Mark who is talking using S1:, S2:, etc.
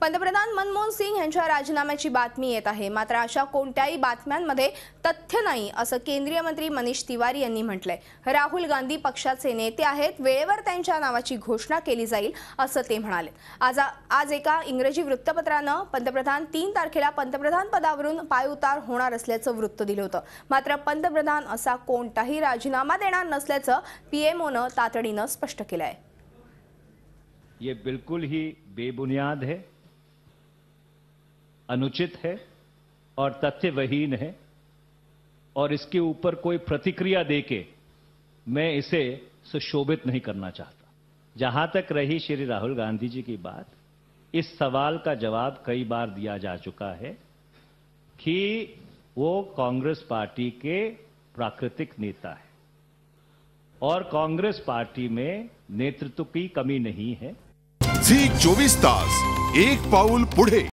S1: पंतप्रधान मनमोहन सिंग यांच्या राजीनाम्याची बातमी येत आहे मात्र अशा कोणत्याही बातम्यांमध्ये तथ्य नाही असं केंद्रीय मंत्री मनीष तिवारी यांनी म्हटलंय राहुल गांधी पक्षाचे नेते आहेत वेळेवर त्यांच्या नावाची घोषणा केली जाईल असं ते म्हणाले आज आज एका इंग्रजी वृत्तपत्रानं पंतप्रधान तीन तारखेला पंतप्रधान पदावरून पायउतार होणार असल्याचं वृत्त दिलं होतं मात्र पंतप्रधान असा कोणताही राजीनामा देणार नसल्याचं पीएमओनं तातडीनं स्पष्ट केलंय आहे
S2: ये बिल्कुल ही बेबुनियाद है अनुचित है और तथ्यवहीन है और इसके ऊपर कोई प्रतिक्रिया देके मैं इसे सुशोभित नहीं करना चाहता जहां तक रही श्री राहुल गांधी जी की बात इस सवाल का जवाब कई बार दिया जा चुका है कि वो कांग्रेस पार्टी के प्राकृतिक नेता है और कांग्रेस पार्टी में नेतृत्व की कमी नहीं है सी चौबीस तास एक पाउल पुढ़े